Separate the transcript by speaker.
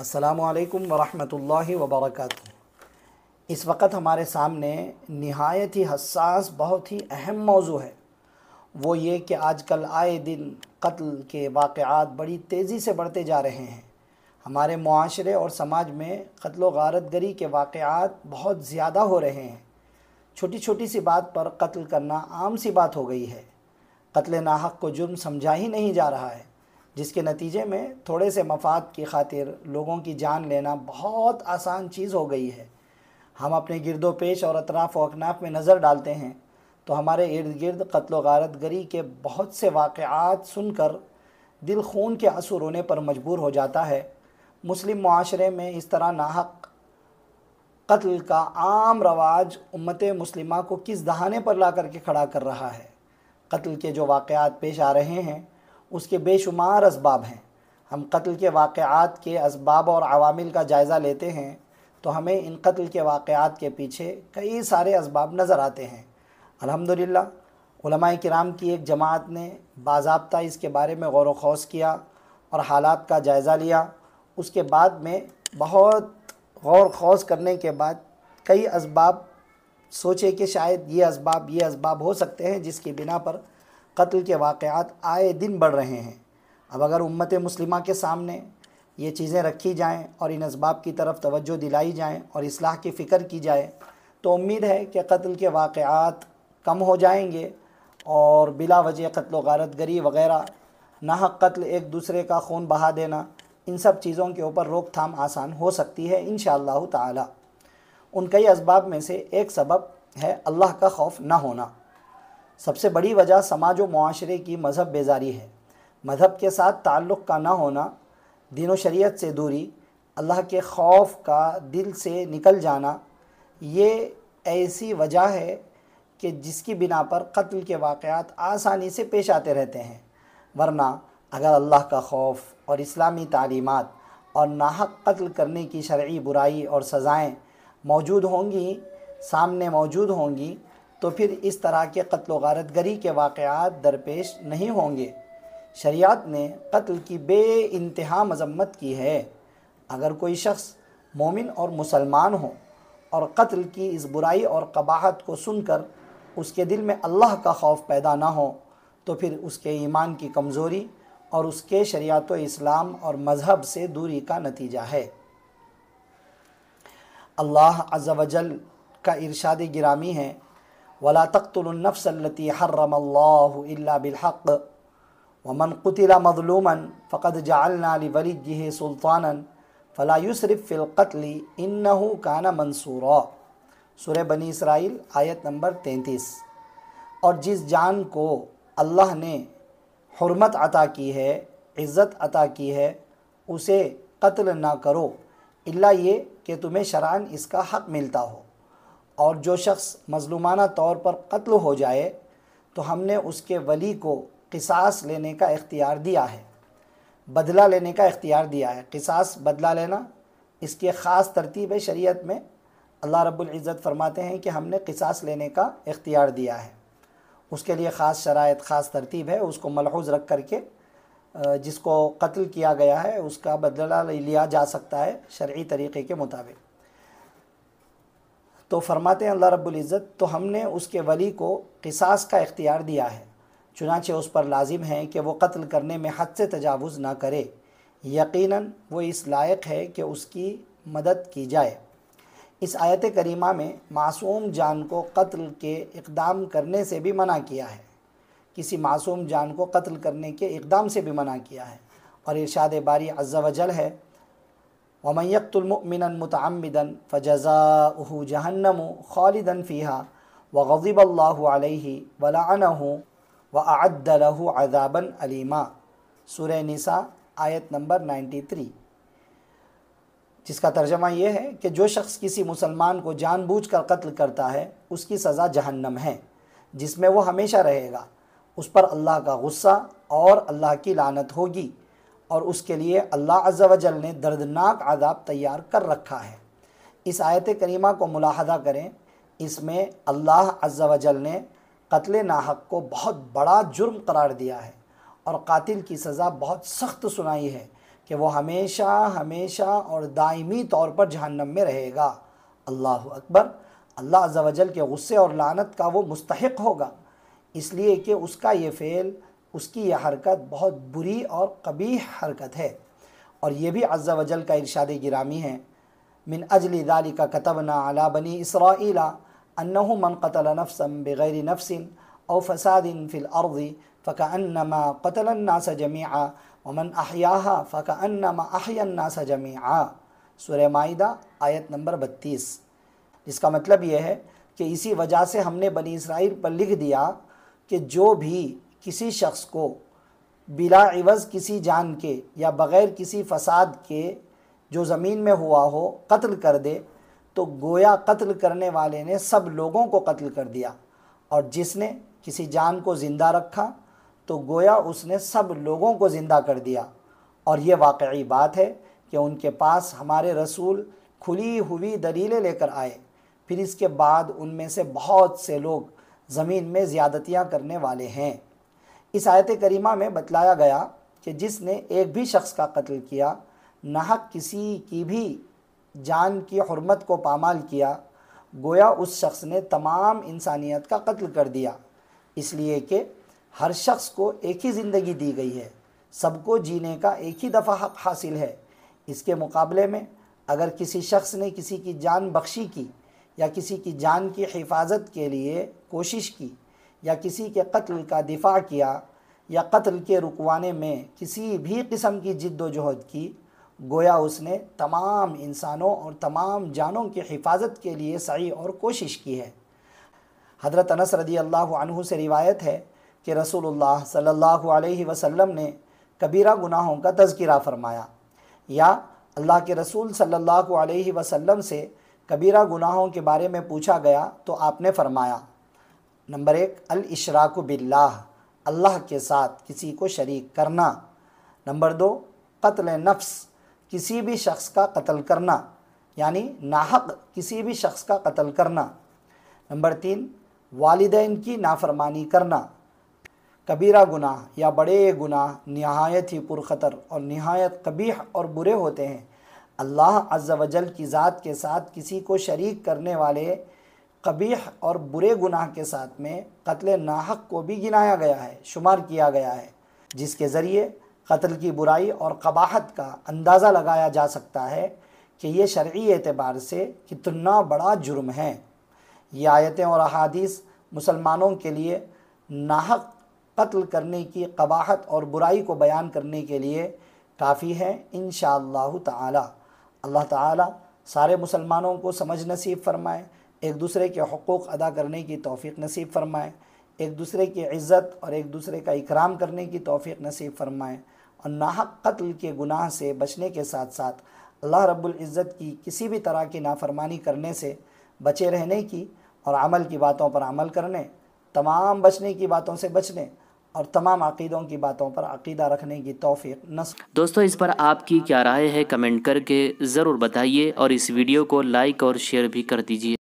Speaker 1: असलकम वरहमल वबरक इस वक्त हमारे सामने नहायत ही हसास बहुत ही अहम मौजू है वो ये कि आजकल आए दिन कत्ल के वाक़ात बड़ी तेज़ी से बढ़ते जा रहे हैं हमारे माशरे और समाज में कत्ल गारत गरी के वाक़ात बहुत ज़्यादा हो रहे हैं छोटी छोटी सी बात पर कत्ल करना आम सी बात हो गई है कत्ल नाहक को जुर्म समझा ही नहीं जा रहा है जिसके नतीजे में थोड़े से मफाद की खातिर लोगों की जान लेना बहुत आसान चीज़ हो गई है हम अपने गिरदो पेश और अतराफ़ व अकनाफ में नज़र डालते हैं तो हमारे इर्द गिर्द कत्ल गारत गरी के बहुत से वाक़ात सुनकर दिल खून के आंसू रोने पर मजबूर हो जाता है मुस्लिम माशरे में इस तरह नाहक कत्ल का आम रवाज उम्मत मुस्लिमा को किस दहाने पर ला करके खड़ा कर रहा है कत्ल के जो वाक़ात पेश आ रहे हैं उसके बेशुमार इसबाब हैं हम कत्ल के वाक़ात के इसबाब और अवामिल का जायज़ा लेते हैं तो हमें इन कत्ल के वाक़ात के पीछे कई सारे इसबाब नज़र आते हैं अलहमदिल्ला कराम की एक जमात ने बाबा इसके बारे में गौर वौस किया और हालात का जायज़ा लिया उसके बाद में बहुत गौर खौस करने के बाद कई इसबाब सोचे कि शायद ये इसबाब ये इसबाब हो सकते हैं जिसकी बिना पर कत्ल के वाक़ात आए दिन बढ़ रहे हैं अब अगर उम्मत मुस्लिम के सामने ये चीज़ें रखी जाएं और इन इसबाब की तरफ तवज्जो दिलाई जाएं और इसलाह की फ़िक्र की जाए तो उम्मीद है कि कत्ल के वाक़ात कम हो जाएंगे और बिला वजह कत्ल गारत गरी वगैरह ना कत्ल एक दूसरे का खून बहा देना इन सब चीज़ों के ऊपर रोकथाम आसान हो सकती है इन ताला उन कई इसबाब में से एक सबब है अल्लाह का खौफ ना होना सबसे बड़ी वजह समाज व माशरे की मज़हब बेजारी है मज़हब के साथ ताल्लुक़ का ना होना दिनों शरीयत से दूरी अल्लाह के खौफ का दिल से निकल जाना ये ऐसी वजह है कि जिसकी बिना पर कत्ल के वाक़ात आसानी से पेश आते रहते हैं वरना अगर अल्लाह का खौफ और इस्लामी तालीमत और नाहक कत्ल करने की शर्य बुराई और सज़ाएँ मौजूद होंगी सामने मौजूद होंगी तो फिर इस तरह के कत्ल वारत गरी के वाक़ात दरपेश नहीं होंगे शरियात ने कत्ल की बे इंतहा मजम्मत की है अगर कोई शख्स मोमिन और मुसलमान हो और कत्ल की इस बुराई और कबाहत को सुनकर उसके दिल में अल्लाह का खौफ पैदा ना हो तो फिर उसके ईमान की कमज़ोरी और उसके शरीत इस्लाम और मज़हब से दूरी का नतीजा है अल्लाह अज़ वजल का इरशाद गिरामी है वला तख्तुलनफ़सलती हर्रम बिलहक़ वमन कुतिला मजलूमन फ़कत जालनाली वलीजह सुल्तान फ़ला युसरफ़ फ़िलकतली इन्नहू काना मंसूरा सुर बनी इसराइल आयत नंबर तैंतीस और जिस जान को अल्लाह ने हरमत अता की है इज़्ज़त अता की है उसे कत्ल ना करो इल्ला ये कि तुम्हें शरान इसका हक़ मिलता हो और जो शख्स मजलूमाना तौर पर कत्ल हो जाए तो हमने उसके वली को किसास लेने का इख्तियार दिया है बदला लेने का इख्तियार दिया है किसास बदला लेना इसकी ख़ास तरतीब शरीयत में अल्लाह रब्बुल इज़्ज़त फरमाते हैं कि हमने किसास लेने का इख्तियार दिया है उसके लिए ख़ास शराय ख़ास तरतीब है उसको मलहूज रख कर के जिसको कत्ल किया गया है उसका बदला लिया जा सकता है शर्य तरीक़े के मुताबिक तो फरमाते हैं अल्लाह रब्बुल इज़्ज़त तो हमने उसके वली को किसास का इख्तियार दिया है चुनाचे उस पर लाजिम है कि वो कत्ल करने में हद से तजावज़ ना करे यकीनन वो इस लायक है कि उसकी मदद की जाए इस आयत करीमा में मासूम जान को कत्ल के इकदाम करने से भी मना किया है किसी मासूम जान को कत्ल करने के इकदाम से भी मना किया है और इरशाद बारी अज्जा वजल है वमयतुलमिन मतमदन फ़ज़ा उहू जहन्नम खालिदन फ़ीहा व गज़ीब अल्लाह वलान व अद्दलहु अदाबन अलीमा सुर निसा आयत नंबर 93 जिसका तर्जमा यह है कि जो शख्स किसी मुसलमान को जानबूझकर कत्ल करता है उसकी सज़ा जहन्नम है जिसमें वो हमेशा रहेगा उस पर अल्लाह का गुस्सा और अल्लाह की लानत होगी और उसके लिए अल्लाह अज़ वजल ने दर्दनाक आदाब तैयार कर रखा है इस आयत करीमा को मुलाहदा करें इसमें अल्लाह अज़ वजल ने कत्ल नाहक को बहुत बड़ा जुर्म करार दिया है और कातिल की सज़ा बहुत सख्त सुनाई है कि वो हमेशा हमेशा और दायमी तौर पर जहन्नम में रहेगा अल्लाह अकबर अल्लाह अज़ वजल के गुस्से और लानत का वो मुस्तक होगा इसलिए कि उसका ये फ़ेल उसकी यह हरकत बहुत बुरी और कबी हरकत है और यह भी अज़ा वजल का इरशाद गिरामी है मिन अजल दाली का कतबना अला बनी इसराला अनहु मन कतल नफसम बग़ैर नफसिन और फसादिन फ़िल अर्दी फ़का अन्नमा कतलन्नास जमीआ वमन अहिया फ़का अन्नमा जमी आ सुर माहिदा आयत नंबर बत्तीस इसका मतलब यह है कि इसी वजह से हमने बनी इसराइल पर लिख दिया कि जो भी किसी शख्स को बिलावज़ किसी जान के या बग़ैर किसी फसाद के जो ज़मीन में हुआ हो कत्ल कर दे तो गोया कत्ल करने वाले ने सब लोगों को कत्ल कर दिया और जिसने किसी जान को ज़िंदा रखा तो गोया उसने सब लोगों को ज़िंदा कर दिया और ये वाकई बात है कि उनके पास हमारे रसूल खुली हुई दलीलें लेकर आए फिर इसके बाद उनमें से बहुत से लोग ज़मीन में ज़्यादतियाँ करने वाले हैं इस आयत करीमा में बतलाया गया कि जिसने एक भी शख्स का कत्ल किया नाहक किसी की भी जान की हरमत को पामाल किया गोया उस शख्स ने तमाम इंसानियत का कत्ल कर दिया इसलिए कि हर शख्स को एक ही ज़िंदगी दी गई है सबको जीने का एक ही दफ़ा हक हासिल है इसके मुकाबले में अगर किसी शख्स ने किसी की जान बख्शी की या किसी की जान की हिफाजत के लिए कोशिश की या किसी के कत्ल का दिफा किया या कत्ल के रुकवाने में किसी भी किस्म की जिद्दोजहद की गोया उसने तमाम इंसानों और तमाम जानों की हिफाजत के लिए सही और कोशिश की है हज़रत अनस रदी अल्लाह से रिवायत है कि रसूलुल्लाह सल्लल्लाहु अलैहि वसल्लम ने कबीरा गुनाहों का तज़किरा फरमाया या अल्लाह के रसूल सल्लल्लाहु अलैहि वसल्लम से कबीरा गुनाहों के बारे में पूछा गया तो आपने फरमाया नंबर एक अल इशराक बिल्लाह अल्लाह के साथ किसी को शरीक करना नंबर दो कत्ल नफ्स किसी भी शख्स का कत्ल करना यानी नाहक किसी भी शख्स का कत्ल करना नंबर तीन वालदेन की नाफरमानी करना कबीरा गुनाह या बड़े गुनाह नहायत ही पुरखतर और नहायत कबीह और बुरे होते हैं अल्लाह अज्जा वजल की ज़ात के साथ किसी को शरीक करने वाले कबीह और बुरे गुनाह के साथ में कत्ल नाहक को भी गिनाया गया है शुमार किया गया है जिसके ज़रिए कत्ल की बुराई और कबाहत का अंदाज़ा लगाया जा सकता है कि ये शर्य एतबार से कितना बड़ा जुर्म है ये आयतें और अहादीस मुसलमानों के लिए नाहक कत्ल करने की कबाहत और बुराई को बयान करने के लिए काफ़ी है इन शाह अल्लाह तारे सारे मुसलमानों को समझ नसीब फरमाए एक दूसरे के हकूक़ अदा करने की तोफ़ी नसीब फ़रमाएँ एक दूसरे की इज़्ज़त और एक दूसरे का इकराम करने की तोफ़ी नसीब फ़रमाएँ और नाहक कत्ल के गुनाह से बचने के साथ साथ अल्लाह रब्बुल इज़्ज़त की किसी भी तरह की नाफरमानी करने से बचे रहने की और अमल की बातों पर अमल करने तमाम बचने की बातों से बचने और तमाम अकीदों की बातों पर अकीदा रखने की तोफ़ी नस दोस्तों इस पर आपकी क्या राय है कमेंट करके ज़रूर बताइए और इस वीडियो को लाइक और शेयर भी कर दीजिए